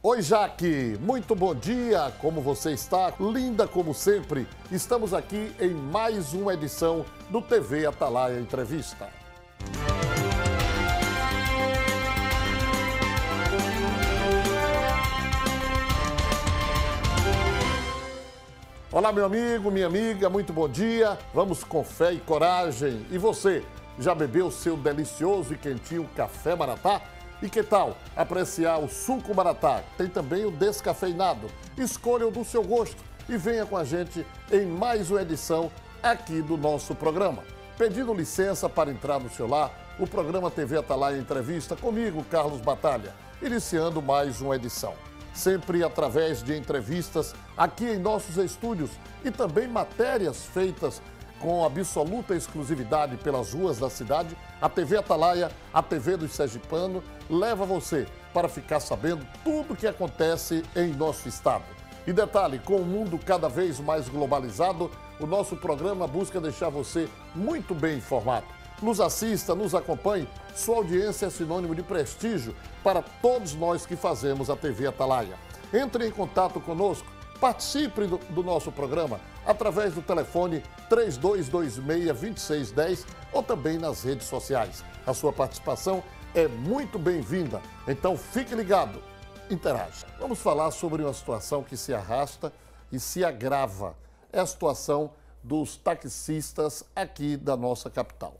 Oi, Jaque, muito bom dia, como você está? Linda como sempre, estamos aqui em mais uma edição do TV Atalaia Entrevista. Olá, meu amigo, minha amiga, muito bom dia. Vamos com fé e coragem. E você, já bebeu seu delicioso e quentinho café maratá? E que tal apreciar o suco baratá? Tem também o descafeinado. Escolha o do seu gosto e venha com a gente em mais uma edição aqui do nosso programa. Pedindo licença para entrar no seu lar, o programa TV Atalaia tá Entrevista comigo, Carlos Batalha, iniciando mais uma edição. Sempre através de entrevistas aqui em nossos estúdios e também matérias feitas com absoluta exclusividade pelas ruas da cidade, a TV Atalaia, a TV do Sergipano, leva você para ficar sabendo tudo o que acontece em nosso estado. E detalhe, com o mundo cada vez mais globalizado, o nosso programa busca deixar você muito bem informado. Nos assista, nos acompanhe, sua audiência é sinônimo de prestígio para todos nós que fazemos a TV Atalaia. Entre em contato conosco, participe do, do nosso programa através do telefone 3226-2610 ou também nas redes sociais. A sua participação é muito bem-vinda, então fique ligado, interaja. Vamos falar sobre uma situação que se arrasta e se agrava. É a situação dos taxistas aqui da nossa capital.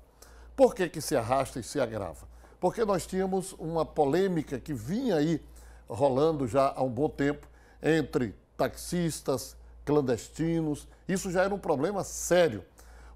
Por que, que se arrasta e se agrava? Porque nós tínhamos uma polêmica que vinha aí rolando já há um bom tempo entre taxistas, clandestinos. Isso já era um problema sério.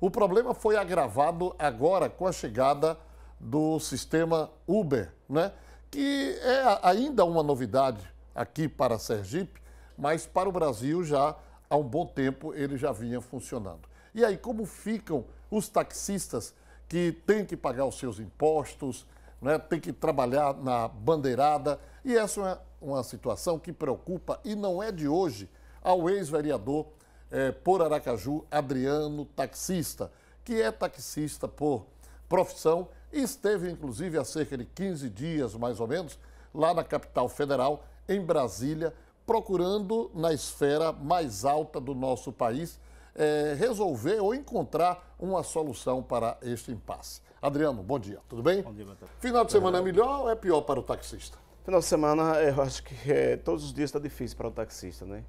O problema foi agravado agora com a chegada do sistema Uber, né? que é ainda uma novidade aqui para Sergipe, mas para o Brasil já há um bom tempo ele já vinha funcionando. E aí, como ficam os taxistas que têm que pagar os seus impostos, né, tem que trabalhar na bandeirada? E essa é uma, uma situação que preocupa e não é de hoje ao ex-vereador eh, por Aracaju, Adriano Taxista, que é taxista por profissão e esteve, inclusive, há cerca de 15 dias, mais ou menos, lá na capital federal, em Brasília, procurando, na esfera mais alta do nosso país, eh, resolver ou encontrar uma solução para este impasse. Adriano, bom dia, tudo bem? Bom dia, Matheus. Final de semana é melhor ou é pior para o taxista? Final de semana, eu acho que é, todos os dias está difícil para o taxista, né?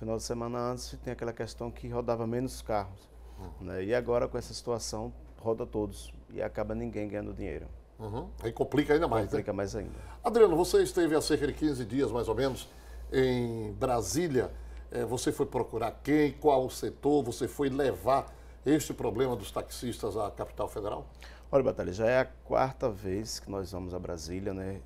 final de semana antes tem aquela questão que rodava menos carros. Uhum. Né? E agora com essa situação roda todos e acaba ninguém ganhando dinheiro. Uhum. Aí complica ainda mais. Né? Complica né? mais ainda. Adriano, você esteve há cerca de 15 dias, mais ou menos, em Brasília. Eh, você foi procurar quem, qual setor, você foi levar este problema dos taxistas à capital federal? Olha, Batalha, já é a quarta vez que nós vamos a Brasília, né?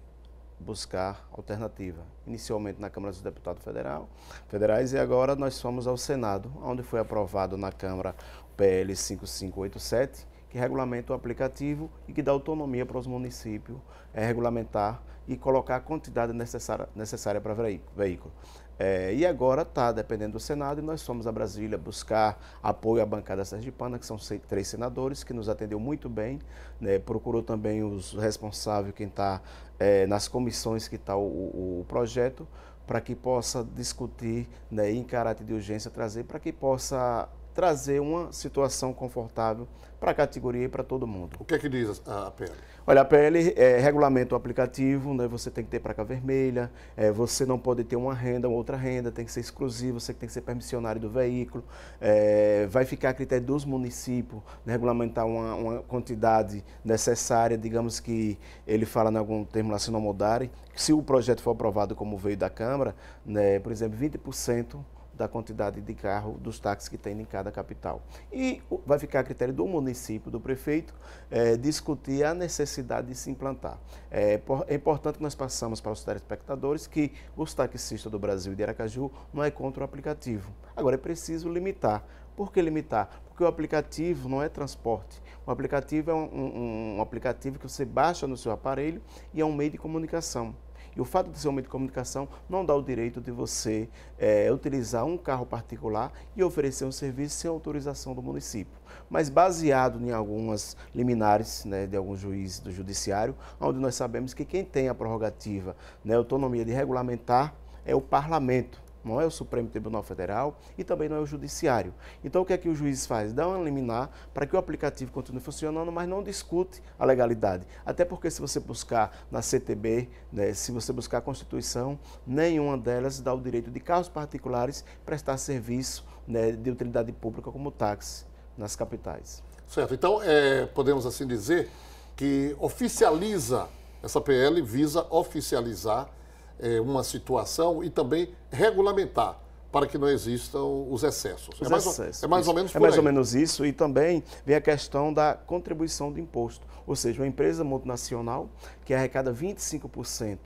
buscar alternativa. Inicialmente na Câmara dos Deputados Federal, Federais e agora nós fomos ao Senado, onde foi aprovado na Câmara PL 5587, que regulamenta o aplicativo e que dá autonomia para os municípios é, regulamentar e colocar a quantidade necessária, necessária para veículo. É, e agora está dependendo do Senado e nós fomos a Brasília buscar apoio à bancada sergipana, que são seis, três senadores, que nos atendeu muito bem, né, procurou também os responsáveis, quem está é, nas comissões que está o, o projeto, para que possa discutir né, em caráter de urgência, trazer para que possa trazer uma situação confortável para a categoria e para todo mundo. O que é que diz a PL? Olha, a PL é, regulamenta o aplicativo, né? você tem que ter placa vermelha, é, você não pode ter uma renda ou outra renda, tem que ser exclusivo, você tem que ser permissionário do veículo, é, vai ficar a critério dos municípios né? regulamentar uma, uma, quantidade necessária, digamos que ele fala em algum termo lá, se não mudarem, se o projeto for aprovado como veio da Câmara, né? por exemplo, 20% da quantidade de carro dos táxis que tem em cada capital. E vai ficar a critério do município, do prefeito, é, discutir a necessidade de se implantar. É, é importante que nós passamos para os telespectadores que os taxistas do Brasil e de Aracaju não é contra o aplicativo. Agora é preciso limitar. Por que limitar? Porque o aplicativo não é transporte. O aplicativo é um, um, um aplicativo que você baixa no seu aparelho e é um meio de comunicação. E o fato de ser um meio de comunicação não dá o direito de você é, utilizar um carro particular e oferecer um serviço sem autorização do município. Mas baseado em algumas liminares né, de alguns juízes do judiciário, onde nós sabemos que quem tem a prerrogativa, né, autonomia de regulamentar é o parlamento não é o Supremo Tribunal Federal e também não é o Judiciário. Então, o que é que o juiz faz? Dá uma liminar para que o aplicativo continue funcionando, mas não discute a legalidade. Até porque, se você buscar na CTB, né, se você buscar a Constituição, nenhuma delas dá o direito de carros particulares prestar serviço né, de utilidade pública como táxi nas capitais. Certo. Então, é, podemos assim dizer que oficializa, essa PL visa oficializar é, uma situação e também regulamentar para que não existam os excessos. É os é, mais excessos, é mais, isso. ou menos É mais aí. ou menos isso. E também vem a questão da contribuição do imposto. Ou seja, uma empresa multinacional que arrecada 25%.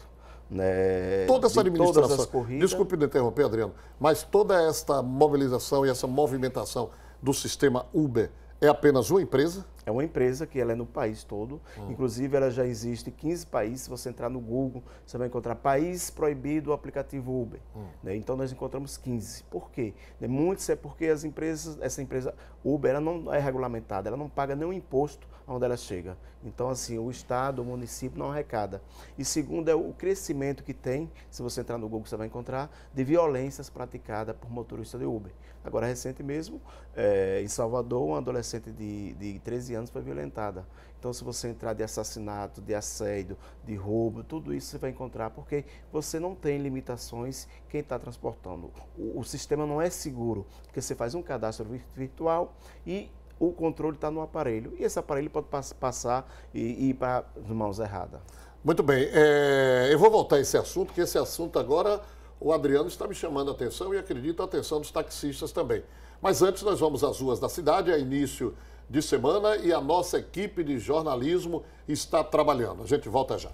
Né, toda essa administração, todas as corridas. desculpe interromper, Adriano, mas toda esta mobilização e essa movimentação do sistema Uber é apenas uma empresa? É uma empresa que ela é no país todo, hum. inclusive ela já existe em 15 países. Se você entrar no Google, você vai encontrar país proibido o aplicativo Uber. Hum. Né? Então nós encontramos 15. Por quê? Né? Muitos é porque as empresas, essa empresa Uber, ela não é regulamentada, ela não paga nenhum imposto onde ela chega. Então assim, o estado, o município não arrecada. E segundo é o crescimento que tem, se você entrar no Google você vai encontrar, de violências praticadas por motorista de Uber. Agora recente mesmo, é, em Salvador, um adolescente de, de 13 anos anos foi violentada. Então, se você entrar de assassinato, de assédio, de roubo, tudo isso você vai encontrar, porque você não tem limitações quem está transportando. O, o, sistema não é seguro, porque você faz um cadastro virtual e o controle está no aparelho. E esse aparelho pode pass passar e, e ir para as mãos erradas. Muito bem. É, eu vou voltar a esse assunto, porque esse assunto agora o Adriano está me chamando a atenção e acredito a atenção dos taxistas também. Mas antes nós vamos às ruas da cidade, é início de semana e a nossa equipe de jornalismo está trabalhando. A gente volta já.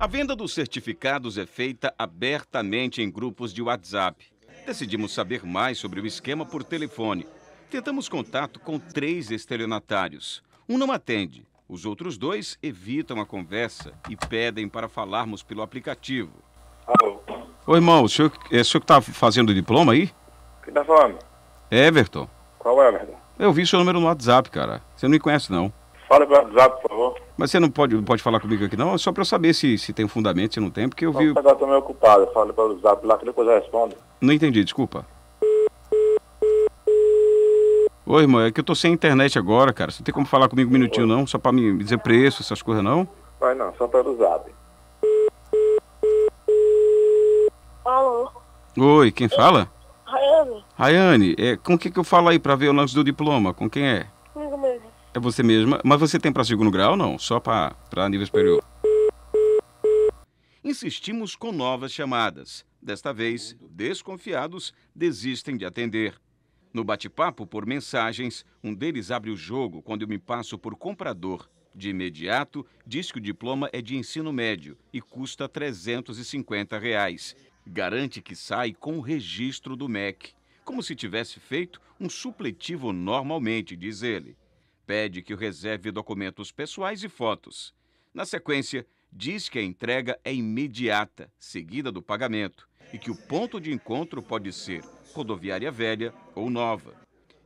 A venda dos certificados é feita abertamente em grupos de WhatsApp. Decidimos saber mais sobre o esquema por telefone. Tentamos contato com três estelionatários. Um não atende, os outros dois evitam a conversa e pedem para falarmos pelo aplicativo. Alô? Ô irmão, o senhor, é o senhor que está fazendo o diploma aí? Quem está falando? Everton. Qual é, Everton? Eu vi seu número no WhatsApp, cara. Você não me conhece, não. Fala pelo WhatsApp, por favor. Mas você não pode, não pode falar comigo aqui, não? só para eu saber se, se tem fundamento, se não tem, porque eu vi. Eu estou meio ocupado. Fala pelo WhatsApp lá que depois eu respondo. Não entendi, desculpa. Oi, irmão, é que eu tô sem internet agora, cara. Você não tem como falar comigo um minutinho, não? Só para me dizer preço, essas coisas, não? Vai não, só pelo WhatsApp. Alô. Oi, quem fala? Rayane, é, com o que, que eu falo aí para ver o lance do diploma? Com quem é? Comigo mesmo. É você mesma? Mas você tem para segundo grau não? Só para nível superior? Insistimos com novas chamadas. Desta vez, desconfiados desistem de atender. No bate-papo por mensagens, um deles abre o jogo quando eu me passo por comprador. De imediato, diz que o diploma é de ensino médio e custa R$ 350. Reais. Garante que sai com o registro do MEC como se tivesse feito um supletivo normalmente, diz ele. Pede que o reserve documentos pessoais e fotos. Na sequência, diz que a entrega é imediata, seguida do pagamento, e que o ponto de encontro pode ser rodoviária velha ou nova.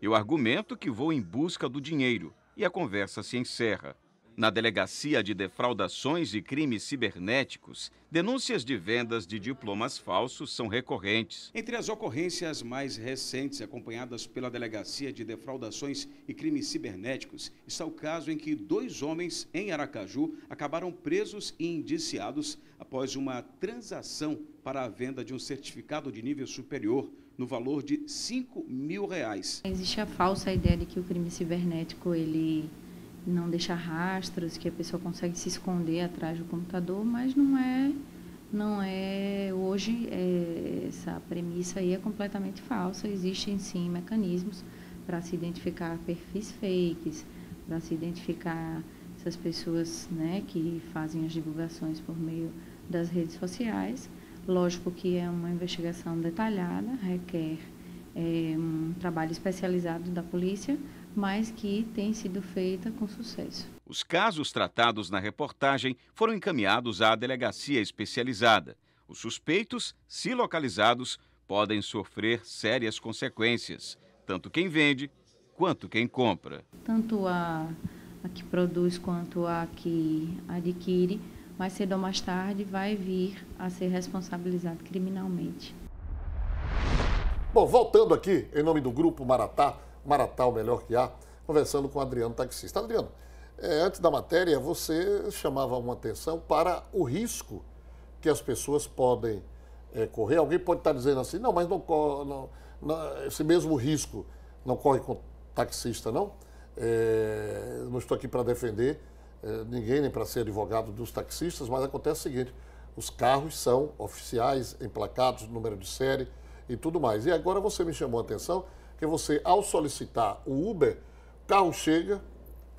Eu argumento que vou em busca do dinheiro e a conversa se encerra. Na Delegacia de Defraudações e Crimes Cibernéticos, denúncias de vendas de diplomas falsos são recorrentes. Entre as ocorrências mais recentes acompanhadas pela Delegacia de Defraudações e Crimes Cibernéticos está o caso em que dois homens em Aracaju acabaram presos e indiciados após uma transação para a venda de um certificado de nível superior no valor de 5 mil reais. Existe a falsa ideia de que o crime cibernético ele não deixa rastros, que a pessoa consegue se esconder atrás do computador, mas não é, não é hoje é, essa premissa aí é completamente falsa. Existem sim mecanismos para se identificar perfis fakes, para se identificar essas pessoas né, que fazem as divulgações por meio das redes sociais. Lógico que é uma investigação detalhada, requer é, um trabalho especializado da polícia, mas que tem sido feita com sucesso. Os casos tratados na reportagem foram encaminhados à delegacia especializada. Os suspeitos, se localizados, podem sofrer sérias consequências, tanto quem vende quanto quem compra. Tanto a, a que produz quanto a que adquire, mais cedo ou mais tarde vai vir a ser responsabilizado criminalmente. Bom, voltando aqui, em nome do Grupo Maratá, Maratá, o melhor que há, conversando com o Adriano Taxista. Adriano, é, antes da matéria, você chamava uma atenção para o risco que as pessoas podem é, correr. Alguém pode estar dizendo assim, não, mas não, não, não esse mesmo risco não corre com taxista, não? É, não estou aqui para defender é, ninguém, nem para ser advogado dos taxistas, mas acontece o seguinte: os carros são oficiais, emplacados, número de série e tudo mais. E agora você me chamou a atenção porque você, ao solicitar o Uber, o carro chega,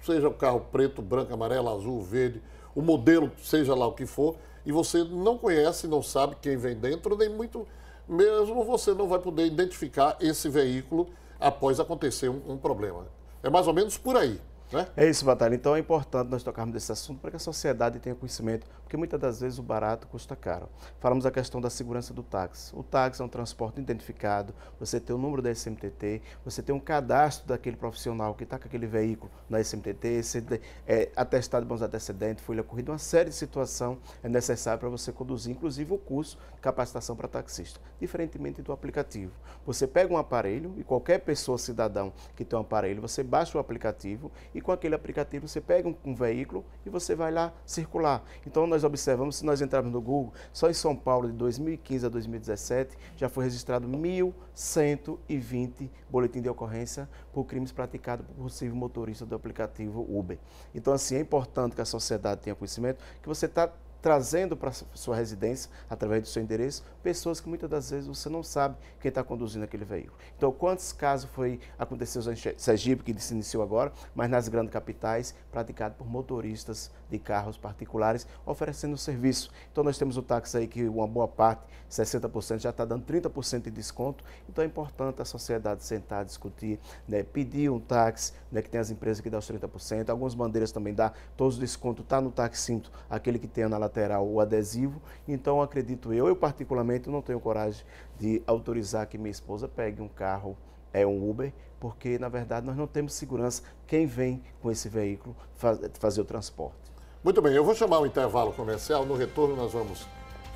seja o carro preto, branco, amarelo, azul, verde, o modelo, seja lá o que for, e você não conhece, não sabe quem vem dentro, nem muito mesmo você não vai poder identificar esse veículo após acontecer um, um problema. É mais ou menos por aí. Né? É isso, Batalha. Então é importante nós tocarmos desse assunto para que a sociedade tenha conhecimento, porque muitas das vezes o barato custa caro. Falamos a questão da segurança do táxi. O táxi é um transporte identificado, você tem o número da SMTT, você tem um cadastro daquele profissional que está com aquele veículo na SMTT, você é, atestado de bons antecedentes, folha corrida, uma série de situação é necessária para você conduzir, inclusive o curso de capacitação para taxista, diferentemente do aplicativo. Você pega um aparelho e qualquer pessoa, cidadão que tem um aparelho, você baixa o aplicativo e com aquele aplicativo você pega um, um, veículo e você vai lá circular. Então nós observamos, se nós entrarmos no Google, só em São Paulo de 2015 a 2017 já foi registrado 1.120 boletim de ocorrência por crimes praticados por possível motorista do aplicativo Uber. Então assim, é importante que a sociedade tenha conhecimento que você está trazendo para sua residência, através do seu endereço, pessoas que muitas das vezes você não sabe quem está conduzindo aquele veículo. Então, quantos casos foi aconteceu em Sergipe, que se iniciou agora, mas nas grandes capitais, praticado por motoristas de carros particulares, oferecendo serviço. Então, nós temos o táxi aí que uma boa parte, 60%, já está dando 30% de desconto. Então, é importante a sociedade sentar, discutir, né, pedir um táxi, né, que tem as empresas que dão os 30%, algumas bandeiras também dá, todos os descontos, está no táxi cinto, aquele que tem na lateral o adesivo. Então, acredito eu, eu particularmente não tenho coragem de autorizar que minha esposa pegue um carro, é um Uber, porque na verdade nós não temos segurança quem vem com esse veículo faz, fazer o transporte. Muito bem, eu vou chamar o intervalo comercial. No retorno, nós vamos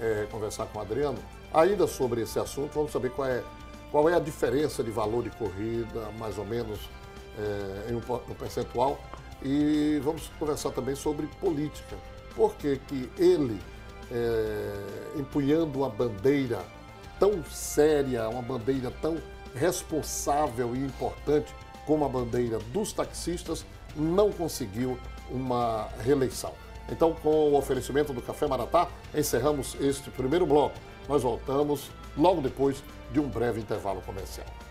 é, conversar com o Adriano ainda sobre esse assunto. Vamos saber qual é, qual é a diferença de valor de corrida, mais ou menos é, em um, um percentual. E vamos conversar também sobre política por que, que ele, é, empunhando uma bandeira tão séria, uma bandeira tão responsável e importante como a bandeira dos taxistas, não conseguiu uma reeleição. Então, com o oferecimento do Café Maratá, encerramos este primeiro bloco. Nós voltamos logo depois de um breve intervalo comercial.